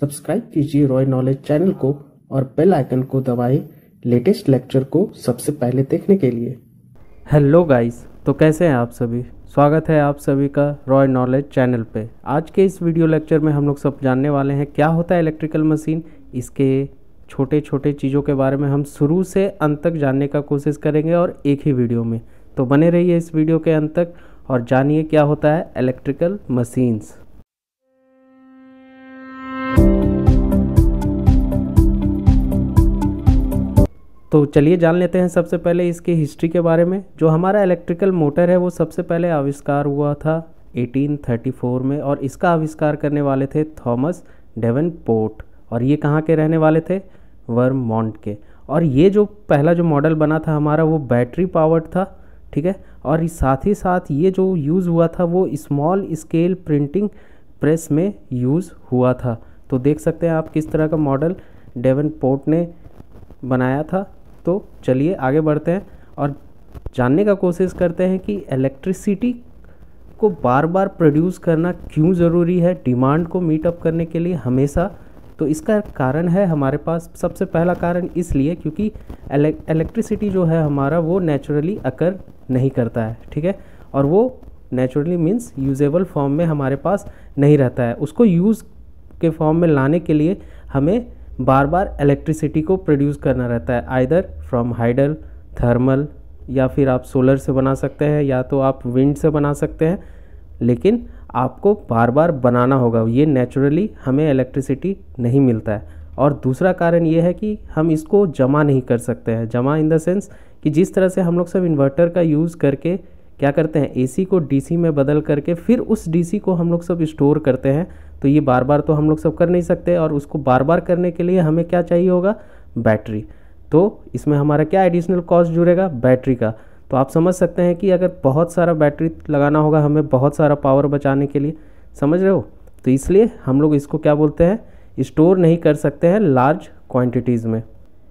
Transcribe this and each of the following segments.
subscribe कीजिए Roy knowledge channel को और बेल आइकन को दबाएं लेटेस्ट लेक्चर को सबसे पहले देखने के लिए हेलो गाइस तो कैसे हैं आप सभी स्वागत है आप सभी का रॉय नॉलेज चैनल पे आज के इस वीडियो लेक्चर में हम लोग सब जानने वाले हैं क्या होता है इलेक्ट्रिकल मशीन इसके छोटे छोटे चीज़ों के बारे में हम शुरू से अंत तक जानने का कोशिश करेंगे और एक ही वीडियो में तो बने रहिए इस वीडियो के अंत तक और जानिए क्या होता है इलेक्ट्रिकल मशीन्स तो चलिए जान लेते हैं सबसे पहले इसकी हिस्ट्री के बारे में जो हमारा इलेक्ट्रिकल मोटर है वो सबसे पहले आविष्कार हुआ था 1834 में और इसका आविष्कार करने वाले थे थॉमस डेवन पोर्ट और ये कहाँ के रहने वाले थे वर्मोंट के और ये जो पहला जो मॉडल बना था हमारा वो बैटरी पावर्ड था ठीक है और साथ ही साथ ये जो यूज़ हुआ था वो स्मॉल स्केल प्रिंटिंग प्रेस में यूज़ हुआ था तो देख सकते हैं आप किस तरह का मॉडल डेवन पोर्ट ने बनाया था तो चलिए आगे बढ़ते हैं और जानने का कोशिश करते हैं कि इलेक्ट्रिसिटी को बार बार प्रोड्यूस करना क्यों ज़रूरी है डिमांड को मीटअप करने के लिए हमेशा तो इसका कारण है हमारे पास सबसे पहला कारण इसलिए क्योंकि इलेक्ट्रिसिटी जो है हमारा वो नेचुरली अकर नहीं करता है ठीक है और वो नेचुरली मीन्स यूजेबल फॉर्म में हमारे पास नहीं रहता है उसको यूज़ के फॉर्म में लाने के लिए हमें बार बार इलेक्ट्रिसिटी को प्रोड्यूस करना रहता है आइदर फ्रॉम हाइडल थर्मल या फिर आप सोलर से बना सकते हैं या तो आप विंड से बना सकते हैं लेकिन आपको बार बार बनाना होगा ये नेचुरली हमें इलेक्ट्रिसिटी नहीं मिलता है और दूसरा कारण ये है कि हम इसको जमा नहीं कर सकते हैं जमा इन द सेंस कि जिस तरह से हम लोग सब इन्वर्टर का यूज़ करके क्या करते हैं एसी को डीसी में बदल करके फिर उस डीसी को हम लोग सब स्टोर करते हैं तो ये बार बार तो हम लोग सब कर नहीं सकते और उसको बार बार करने के लिए हमें क्या चाहिए होगा बैटरी तो इसमें हमारा क्या एडिशनल कॉस्ट जुड़ेगा बैटरी का तो आप समझ सकते हैं कि अगर बहुत सारा बैटरी लगाना होगा हमें बहुत सारा पावर बचाने के लिए समझ रहे हो तो इसलिए हम लोग इसको क्या बोलते हैं स्टोर नहीं कर सकते हैं लार्ज क्वांटिटीज़ में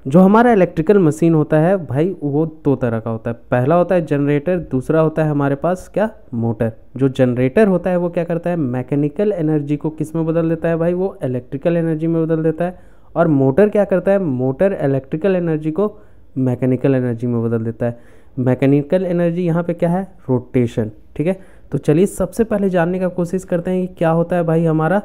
जो हमारा इलेक्ट्रिकल मशीन होता है भाई वो दो तरह का होता है पहला होता है जनरेटर दूसरा होता है हमारे पास क्या मोटर जो जनरेटर होता है वो क्या करता है मैकेनिकल एनर्जी को किस में बदल देता है भाई वो इलेक्ट्रिकल एनर्जी में बदल देता है और मोटर क्या करता है मोटर इलेक्ट्रिकल एनर्जी को मैकेनिकल एनर्जी में बदल देता है मैकेनिकल एनर्जी यहाँ पर क्या है रोटेशन ठीक है तो चलिए सबसे पहले जानने का कोशिश करते हैं कि क्या होता है भाई हमारा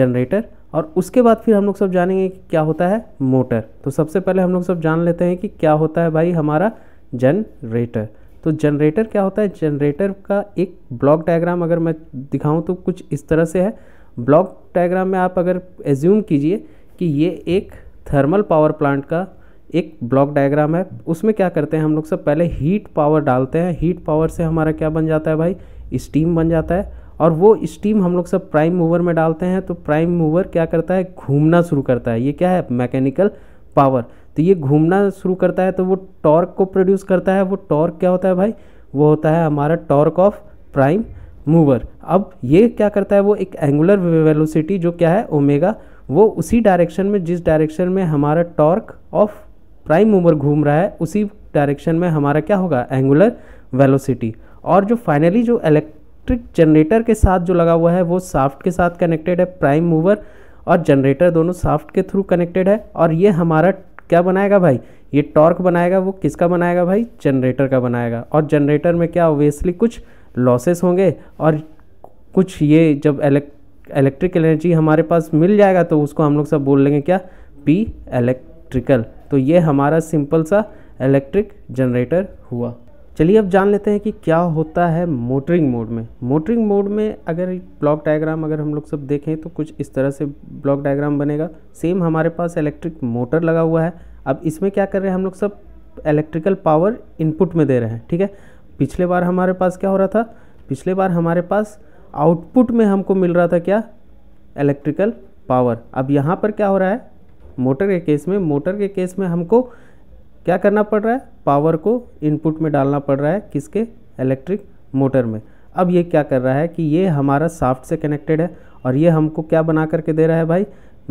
जनरेटर और उसके बाद फिर हम लोग सब जानेंगे कि क्या होता है मोटर तो सबसे पहले हम लोग सब जान लेते हैं कि क्या होता है भाई हमारा जनरेटर तो जनरेटर क्या होता है जनरेटर का एक ब्लॉक डायग्राम अगर मैं दिखाऊं तो कुछ इस तरह से है ब्लॉक डायग्राम में आप अगर एज्यूम कीजिए कि ये एक थर्मल पावर प्लांट का एक ब्लॉक डायग्राम है उसमें क्या करते हैं हम लोग सब पहले हीट पावर डालते हैं हीट पावर से हमारा क्या बन जाता है भाई स्टीम बन जाता है और वो स्टीम हम लोग सब प्राइम मूवर में डालते हैं तो प्राइम मूवर क्या करता है घूमना शुरू करता है ये क्या है मैकेनिकल पावर तो ये घूमना शुरू करता है तो वो टॉर्क को प्रोड्यूस करता है वो टॉर्क क्या होता है भाई वो होता है हमारा टॉर्क ऑफ प्राइम मूवर अब ये क्या करता है वो एक एंगुलर वेलोसिटी जो क्या है ओमेगा वो उसी डायरेक्शन में जिस डायरेक्शन में हमारा टॉर्क ऑफ प्राइम मूवर घूम रहा है उसी डायरेक्शन में हमारा क्या होगा एंगुलर वेलोसिटी और जो फाइनली जो इलेक्ट इलेक्ट्रिक जनरेटर के साथ जो लगा हुआ है वो साफ्ट के साथ कनेक्टेड है प्राइम मूवर और जनरेटर दोनों साफ्ट के थ्रू कनेक्टेड है और ये हमारा क्या बनाएगा भाई ये टॉर्क बनाएगा वो किसका बनाएगा भाई जनरेटर का बनाएगा और जनरेटर में क्या ओबियसली कुछ लॉसेस होंगे और कुछ ये जब इलेक्ट्रिक एनर्जी हमारे पास मिल जाएगा तो उसको हम लोग सब बोल लेंगे क्या पी इलेक्ट्रिकल तो ये हमारा सिंपल सा इलेक्ट्रिक जनरेटर हुआ चलिए अब जान लेते हैं कि क्या होता है मोटरिंग मोड में मोटरिंग मोड में अगर ब्लॉक डायग्राम अगर हम लोग सब देखें तो कुछ इस तरह से ब्लॉक डायग्राम बनेगा सेम हमारे पास इलेक्ट्रिक मोटर लगा हुआ है अब इसमें क्या कर रहे हैं हम लोग सब इलेक्ट्रिकल पावर इनपुट में दे रहे हैं ठीक है पिछले बार हमारे पास क्या हो रहा था पिछले बार हमारे पास आउटपुट में हमको मिल रहा था क्या इलेक्ट्रिकल पावर अब यहाँ पर क्या हो रहा है मोटर के केस में मोटर के केस में हमको क्या करना पड़ रहा है पावर को इनपुट में डालना पड़ रहा है किसके इलेक्ट्रिक मोटर में अब ये क्या कर रहा है कि ये हमारा साफ्ट से कनेक्टेड है और ये हमको क्या बना करके दे रहा है भाई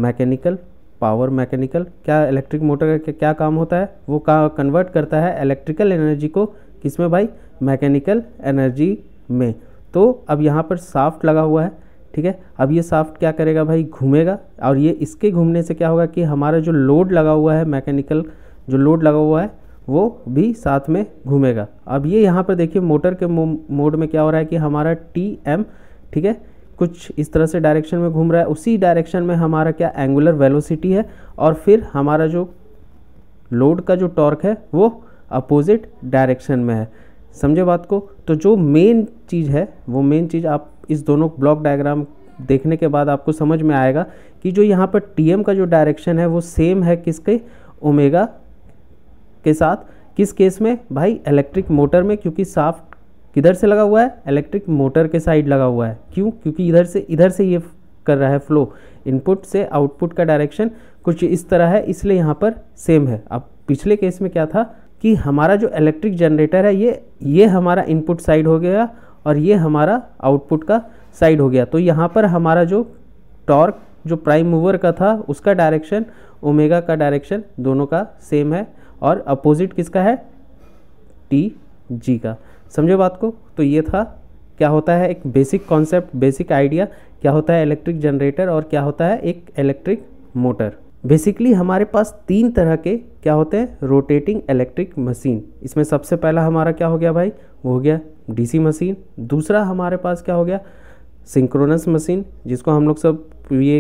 मैकेनिकल पावर मैकेनिकल क्या इलेक्ट्रिक मोटर का क्या काम होता है वो का कन्वर्ट करता है इलेक्ट्रिकल एनर्जी को किस में भाई मैकेनिकल एनर्जी में तो अब यहाँ पर साफ्ट लगा हुआ है ठीक है अब ये साफ्ट क्या करेगा भाई घूमेगा और ये इसके घूमने से क्या होगा कि हमारा जो लोड लगा हुआ है मैकेनिकल जो लोड लगा हुआ है वो भी साथ में घूमेगा अब ये यहाँ पर देखिए मोटर के मोड में क्या हो रहा है कि हमारा टी एम ठीक है कुछ इस तरह से डायरेक्शन में घूम रहा है उसी डायरेक्शन में हमारा क्या एंगुलर वेलोसिटी है और फिर हमारा जो लोड का जो टॉर्क है वो अपोजिट डायरेक्शन में है समझे बात को तो जो मेन चीज़ है वो मेन चीज़ आप इस दोनों ब्लॉक डायग्राम देखने के बाद आपको समझ में आएगा कि जो यहाँ पर टी का जो डायरेक्शन है वो सेम है किसके ओमेगा के साथ किस केस में भाई इलेक्ट्रिक मोटर में क्योंकि साफ्ट किधर से लगा हुआ है इलेक्ट्रिक मोटर के साइड लगा हुआ है क्यों क्योंकि इधर से इधर से ये कर रहा है फ्लो इनपुट से आउटपुट का डायरेक्शन कुछ इस तरह है इसलिए यहाँ पर सेम है अब पिछले केस में क्या था कि हमारा जो इलेक्ट्रिक जनरेटर है ये ये हमारा इनपुट साइड हो गया और ये हमारा आउटपुट का साइड हो गया तो यहाँ पर हमारा जो टॉर्क जो प्राइम मूवर का था उसका डायरेक्शन ओमेगा का डायरेक्शन दोनों का सेम है और अपोजिट किसका है टी जी का समझे बात को तो ये था क्या होता है एक बेसिक कॉन्सेप्ट बेसिक आइडिया क्या होता है इलेक्ट्रिक जनरेटर और क्या होता है एक इलेक्ट्रिक मोटर बेसिकली हमारे पास तीन तरह के क्या होते हैं रोटेटिंग इलेक्ट्रिक मशीन इसमें सबसे पहला हमारा क्या हो गया भाई वो हो गया डीसी मशीन दूसरा हमारे पास क्या हो गया सिंक्रोनस मशीन जिसको हम लोग सब ये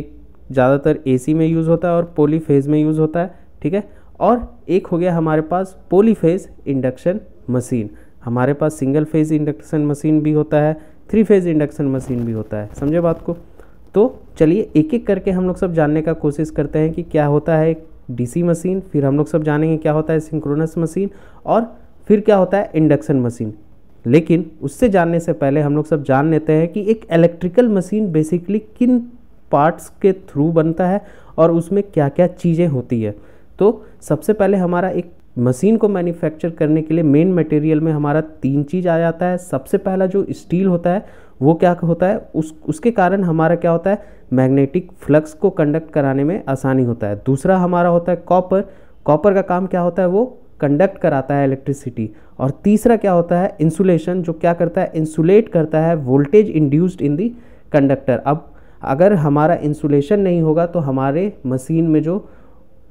ज़्यादातर एसी में यूज़ होता है और पोली फेज में यूज़ होता है ठीक है और एक हो गया हमारे पास पोलीफेज इंडक्शन मशीन हमारे पास सिंगल फेज इंडक्शन मशीन भी होता है थ्री फेज इंडक्शन मशीन भी होता है समझे बात को तो चलिए एक एक करके हम लोग सब जानने का कोशिश करते हैं कि क्या होता है एक डीसी मशीन फिर हम लोग सब जानेंगे क्या होता है सिंक्रोनस मशीन और फिर क्या होता है इंडक्शन मशीन लेकिन उससे जानने से पहले हम लोग सब जान लेते हैं कि एक इलेक्ट्रिकल मशीन बेसिकली किन पार्ट्स के थ्रू बनता है और उसमें क्या क्या चीज़ें होती है तो सबसे पहले हमारा एक मशीन को मैन्युफैक्चर करने के लिए मेन मटेरियल में हमारा तीन चीज़ आ जाता है सबसे पहला जो स्टील होता है वो क्या होता है उस उसके कारण हमारा क्या होता है मैग्नेटिक फ्लक्स को कंडक्ट कराने में आसानी होता है दूसरा हमारा होता है कॉपर कॉपर का काम क्या होता है वो कंडक्ट कराता है इलेक्ट्रिसिटी और तीसरा क्या होता है इंसुलेशन जो क्या करता है इंसुलेट करता है voltage induced in the conductor अब अगर हमारा इंसुलेशन नहीं होगा तो हमारे मशीन में जो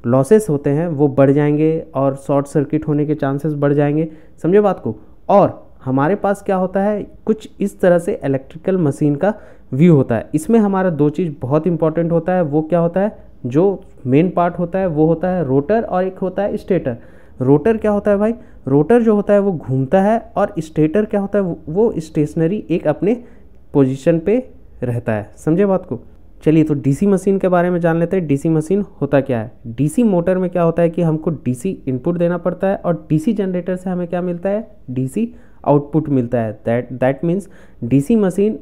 लॉसेस होते हैं वो बढ़ जाएंगे और शॉर्ट सर्किट होने के चांसेस बढ़ जाएंगे समझे बात को और हमारे पास क्या होता है कुछ इस तरह से इलेक्ट्रिकल मशीन का व्यू होता है इसमें हमारा दो चीज़ बहुत इंपॉर्टेंट होता है वो क्या होता है जो मेन पार्ट होता है वो होता है रोटर और एक होता है स्टेटर रोटर क्या होता है भाई रोटर जो होता है वो घूमता है और स्टेटर क्या होता है वो स्टेशनरी एक अपने पोजीशन पे रहता है समझे बात को चलिए तो डीसी मशीन के बारे में जान लेते हैं डीसी मशीन होता क्या है डीसी मोटर में क्या होता है कि हमको डीसी इनपुट देना पड़ता है और डीसी जनरेटर से हमें क्या मिलता है डीसी आउटपुट मिलता है that that means DC machine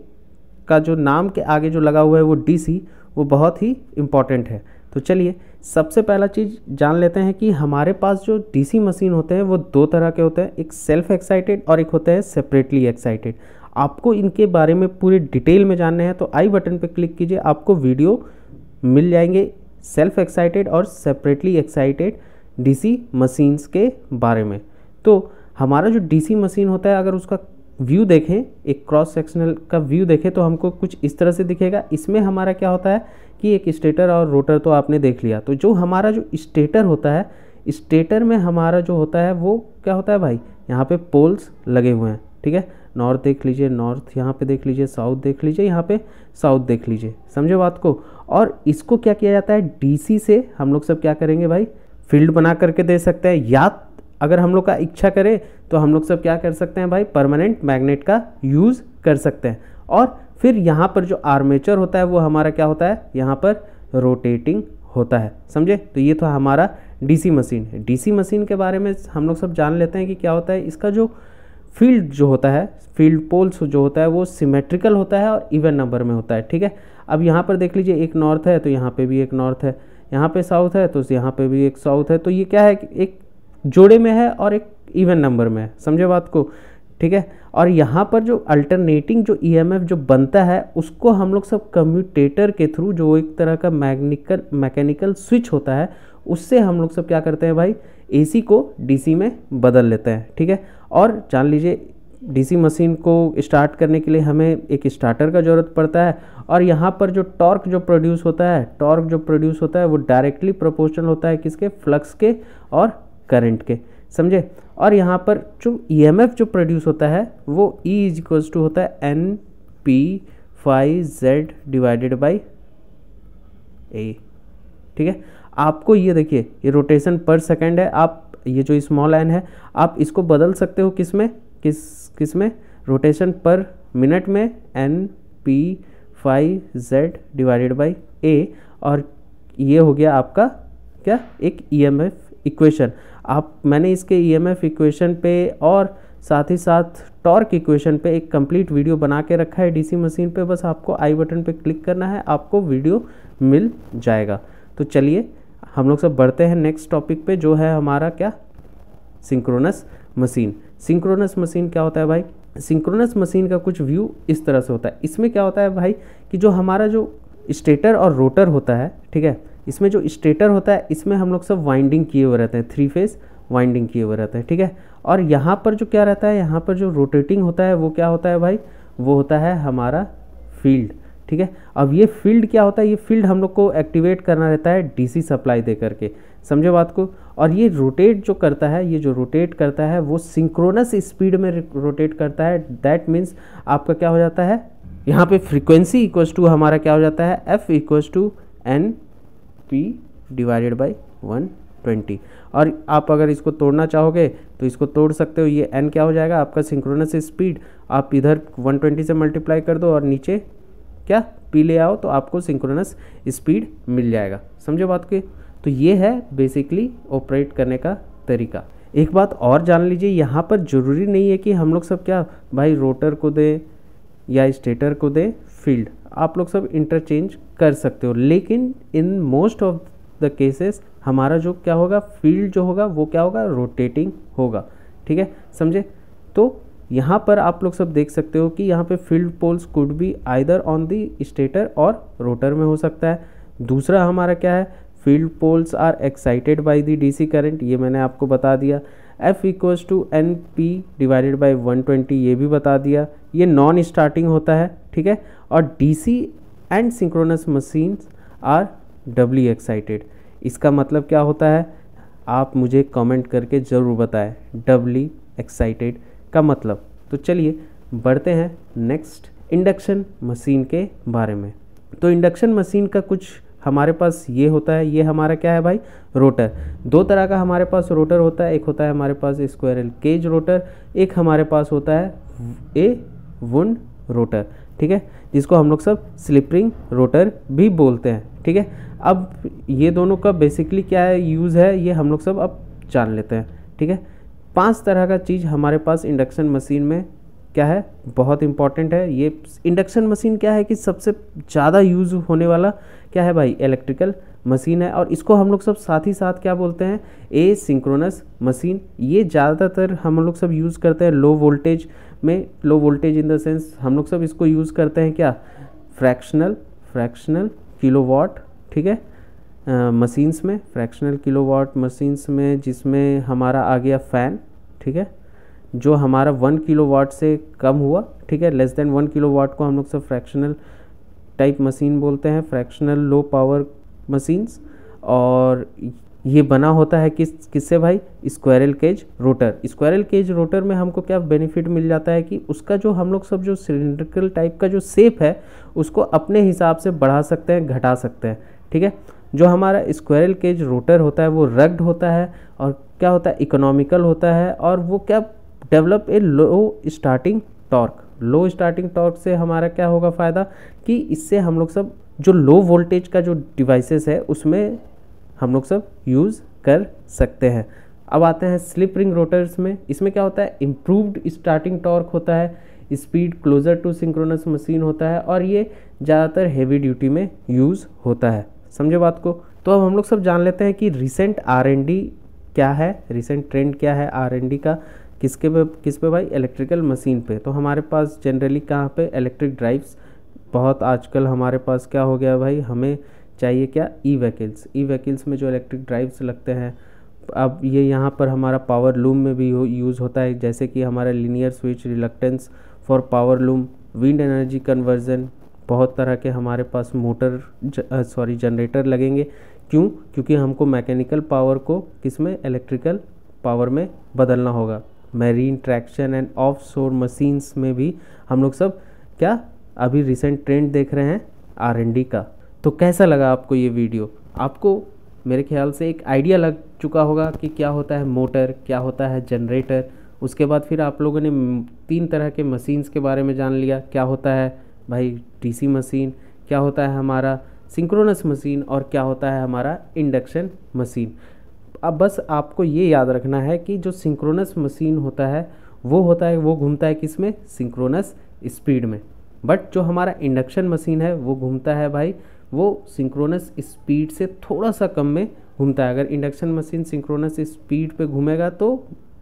का जो नाम के आगे जो लगा हुआ है वो डीसी वो बहुत ही इम्पॉर्टेंट है तो चलिए सबसे पहला चीज़ जान लेते हैं कि हमारे पास जो डीसी मशीन होते हैं वो दो तरह के होते हैं एक सेल्फ एक्साइटेड और एक होते हैं सेपरेटली एक्साइटेड आपको इनके बारे में पूरे डिटेल में जानने हैं तो आई बटन पर क्लिक कीजिए आपको वीडियो मिल जाएंगे सेल्फ एक्साइटेड और सेपरेटली एक्साइटेड डीसी मशीन्स के बारे में तो हमारा जो डीसी मशीन होता है अगर उसका व्यू देखें एक क्रॉस सेक्शनल का व्यू देखें तो हमको कुछ इस तरह से दिखेगा इसमें हमारा क्या होता है कि एक स्टेटर और रोटर तो आपने देख लिया तो जो हमारा जो स्टेटर होता है स्टेटर में हमारा जो होता है वो क्या होता है भाई यहाँ पे पोल्स लगे हुए हैं ठीक है नॉर्थ देख लीजिए नॉर्थ यहाँ पे देख लीजिए साउथ देख लीजिए यहाँ पे साउथ देख लीजिए समझे बात को और इसको क्या किया जाता है डीसी से हम लोग सब क्या करेंगे भाई फील्ड बना करके दे सकते हैं या अगर हम लोग का इच्छा करे तो हम लोग सब क्या कर सकते हैं भाई परमानेंट मैग्नेट का यूज़ कर सकते हैं और फिर यहाँ पर जो आर्मेचर होता है वो हमारा क्या होता है यहाँ पर रोटेटिंग होता है समझे तो ये था हमारा डीसी मशीन डीसी मशीन के बारे में हम लोग सब जान लेते हैं कि क्या होता है इसका जो फील्ड जो होता है फील्ड पोल्स जो होता है वो सिमेट्रिकल होता है और इवन नंबर में होता है ठीक है अब यहाँ पर देख लीजिए एक नॉर्थ है तो यहाँ पे भी एक नॉर्थ है यहाँ पे साउथ है तो यहाँ पे भी एक साउथ है तो ये क्या है कि एक जोड़े में है और एक इवन नंबर में है समझे बात को ठीक है और यहाँ पर जो अल्टरनेटिंग जो ई e जो बनता है उसको हम लोग सब कम्यूटेटर के थ्रू जो एक तरह का मैगनिकल मैकेनिकल स्विच होता है उससे हम लोग सब क्या करते हैं भाई एसी को डीसी में बदल लेते हैं ठीक है और जान लीजिए डीसी मशीन को स्टार्ट करने के लिए हमें एक स्टार्टर का ज़रूरत पड़ता है और यहाँ पर जो टॉर्क जो प्रोड्यूस होता है टॉर्क जो प्रोड्यूस होता है वो डायरेक्टली प्रोपोर्शनल होता है किसके फ्लक्स के और करंट के समझे और यहाँ पर जो ईएमएफ e जो प्रोड्यूस होता है वो ई इज इक्वल्स टू होता है N P phi Z divided by A ठीक है आपको ये देखिए ये रोटेशन पर सेकेंड है आप ये जो स्मॉल एन है आप इसको बदल सकते हो किस में किस किस में रोटेशन पर मिनट में N P phi Z divided by A और ये हो गया आपका क्या एक ईएमएफ e इक्वेशन आप मैंने इसके ईएमएफ e इक्वेशन पे और साथ ही साथ टॉर्क इक्वेशन पे एक कंप्लीट वीडियो बना के रखा है डीसी मशीन पे बस आपको आई बटन पे क्लिक करना है आपको वीडियो मिल जाएगा तो चलिए हम लोग सब बढ़ते हैं नेक्स्ट टॉपिक पे जो है हमारा क्या सिंक्रोनस मशीन सिंक्रोनस मशीन क्या होता है भाई सिंक्रोनस मशीन का कुछ व्यू इस तरह से होता है इसमें क्या होता है भाई कि जो हमारा जो स्टेटर और रोटर होता है ठीक है इसमें जो स्टेटर होता है इसमें हम लोग सब वाइंडिंग किए हुए रहते हैं थ्री फेज़ वाइंडिंग किए हुए रहते हैं ठीक है और यहाँ पर जो क्या रहता है यहाँ पर जो रोटेटिंग होता है वो क्या होता है भाई वो होता है हमारा फील्ड ठीक है अब ये फील्ड क्या होता है ये फील्ड हम लोग को एक्टिवेट करना रहता है डीसी सप्लाई दे करके समझे बात को और ये रोटेट जो करता है ये जो रोटेट करता है वो सिंक्रोनस स्पीड में रोटेट करता है दैट मीन्स आपका क्या हो जाता है यहाँ पे फ्रीक्वेंसी इक्वल्स टू हमारा क्या हो जाता है F equals to N P divided by one twenty और आप अगर इसको तोड़ना चाहोगे तो इसको तोड़ सकते हो ये एन क्या हो जाएगा आपका सिंक्रोनस स्पीड आप इधर 120 से मल्टीप्लाई कर दो और नीचे क्या पी ले आओ तो आपको सिंक्रोनस स्पीड मिल जाएगा समझो बात की तो ये है बेसिकली ऑपरेट करने का तरीका एक बात और जान लीजिए यहाँ पर ज़रूरी नहीं है कि हम लोग सब क्या भाई रोटर को दें या स्टेटर को दें फील्ड आप लोग सब इंटरचेंज कर सकते हो लेकिन in most of the cases हमारा जो क्या होगा फील्ड जो होगा वो क्या होगा रोटेटिंग होगा ठीक है समझे तो यहाँ पर आप लोग सब देख सकते हो कि यहाँ पे field poles could be either on the stator और रोटर में हो सकता है दूसरा हमारा क्या है field poles are excited by the DC current ये मैंने आपको बता दिया F equals to N P divided by one twenty ये भी बता दिया ये नॉन स्टार्टिंग होता है ठीक है और D C and synchronous machines are doubly excited इसका मतलब क्या होता है आप मुझे कमेंट करके ज़रूर बताएं डबली एक्साइटेड का मतलब तो चलिए बढ़ते हैं नेक्स्ट इंडक्शन मशीन के बारे में तो इंडक्शन मशीन का कुछ हमारे पास ये होता है ये हमारा क्या है भाई रोटर दो तरह का हमारे पास रोटर होता है एक होता है हमारे पास स्क्वायरल केज रोटर एक हमारे पास होता है ए वुंड रोटर ठीक है जिसको हम लोग सब स्लिपरिंग रोटर भी बोलते हैं ठीक है अब ये दोनों का बेसिकली क्या है यूज़ है ये हम लोग सब अब जान लेते हैं ठीक है पांच तरह का चीज़ हमारे पास इंडक्शन मशीन में क्या है बहुत इंपॉर्टेंट है ये इंडक्शन मशीन क्या है कि सबसे ज़्यादा यूज़ होने वाला क्या है भाई इलेक्ट्रिकल मशीन है और इसको हम लोग सब साथ ही साथ क्या बोलते हैं ए सिंक्रोनस मशीन ये ज़्यादातर हम लोग सब यूज़ करते हैं लो वोल्टेज में low voltage in the sense हम लोग सब इसको यूज़ करते हैं क्या फ्रैक्शनल फ्रैक्शनल किलोवाट ठीक है मशीन्स में फ्रैक्शनल किलोवाट मशीन्स में जिसमें हमारा आ गया फ़ैन ठीक है जो हमारा वन किलोवाट से कम हुआ ठीक है लेस देन वन किलोवाट को हम लोग सब फ्रैक्शनल टाइप मशीन बोलते हैं फ्रैक्शनल लो पावर मशीन्स और ये बना होता है किस किससे भाई squirrel cage rotor squirrel cage rotor में हमको क्या बेनिफिट मिल जाता है कि उसका जो हम लोग सब जो सिलेंड्रिकल टाइप का जो सेप है उसको अपने हिसाब से बढ़ा सकते हैं घटा सकते हैं ठीक है जो हमारा स्क्वेरल केज रोटर होता है वो रग्ड होता है और क्या होता है इकोनॉमिकल होता है और वो क्या develop a low starting torque low starting torque से हमारा क्या होगा फ़ायदा कि इससे हम लोग सब जो लो वोल्टेज का जो डिवाइसेस है उसमें हम लोग सब यूज़ कर सकते हैं अब आते हैं स्लिप रिंग रोटर्स में इसमें क्या होता है इम्प्रूवड स्टार्टिंग टॉर्क होता है speed closer to synchronous machine होता है और ये ज़्यादातर हेवी ड्यूटी में यूज़ होता है समझे बात को तो अब हम लोग सब जान लेते हैं कि रिसेंट आर क्या है रिसेंट ट्रेंड क्या है आर का किसके पे किस पे भाई इलेक्ट्रिकल मशीन पे तो हमारे पास जनरली कहाँ पे इलेक्ट्रिक ड्राइव्स बहुत आजकल हमारे पास क्या हो गया भाई हमें चाहिए क्या ई व्हीकल्स ई व्हीकल्स में जो इलेक्ट्रिक ड्राइव्स लगते हैं अब ये यहाँ पर हमारा पावर लूम में भी हो, यूज़ होता है जैसे कि हमारा linear switch reluctance for power loom wind energy conversion बहुत तरह के हमारे पास मोटर सॉरी जनरेटर लगेंगे क्यों क्योंकि हमको मैकेनिकल पावर को किस में इलेक्ट्रिकल पावर में बदलना होगा marine traction and offshore machines में भी हम लोग सब क्या अभी रिसेंट ट्रेंड देख रहे हैं आर का तो कैसा लगा आपको ये वीडियो आपको मेरे ख्याल से एक आइडिया लग चुका होगा कि क्या होता है मोटर क्या होता है जनरेटर उसके बाद फिर आप लोगों ने तीन तरह के मशीन्स के बारे में जान लिया क्या होता है भाई डीसी मशीन क्या होता है हमारा सिंक्रोनस मशीन और क्या होता है हमारा इंडक्शन मशीन अब बस आपको ये याद रखना है कि जो सिंक्रोनस मशीन होता है वो होता है वो घूमता है किस में सिंक्रोनस स्पीड में बट जो हमारा इंडक्शन मशीन है वो घूमता है भाई वो सिंक्रोनस स्पीड से थोड़ा सा कम में घूमता है अगर इंडक्शन मशीन सिंक्रोनस स्पीड पे घूमेगा तो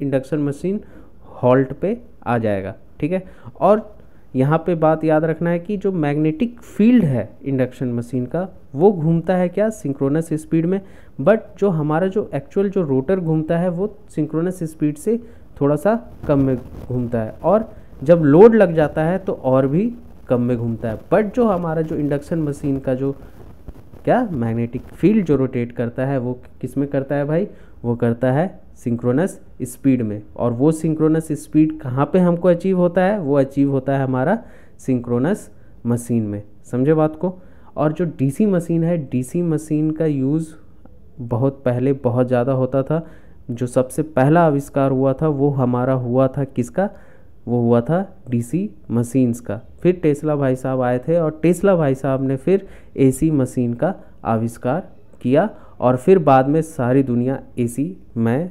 इंडक्शन मशीन हॉल्ट पे आ जाएगा ठीक है और यहाँ पे बात याद रखना है कि जो मैग्नेटिक फील्ड है इंडक्शन मशीन का वो घूमता है क्या सिंक्रोनस स्पीड में बट जो हमारा जो एक्चुअल जो रोटर घूमता है वो सिंक्रोनस स्पीड से थोड़ा सा कम में घूमता है और जब लोड लग जाता है तो और भी कम में घूमता है बट जो हमारा जो इंडक्शन मशीन का जो क्या मैग्नेटिक फील्ड जो रोटेट करता है वो किस में करता है भाई वो करता है सिंक्रोनस स्पीड में और वो सिंक्रोनस स्पीड कहाँ पे हमको अचीव होता है वो अचीव होता है हमारा सिंक्रोनस मशीन में समझे बात को और जो डीसी मशीन है डीसी मशीन का यूज़ बहुत पहले बहुत ज़्यादा होता था जो सबसे पहला आविष्कार हुआ था वो हमारा हुआ था किसका वो हुआ था डीसी मशीन्स का फिर टेस्ला भाई साहब आए थे और टेस्ला भाई साहब ने फिर एसी मशीन का आविष्कार किया और फिर बाद में सारी दुनिया एसी में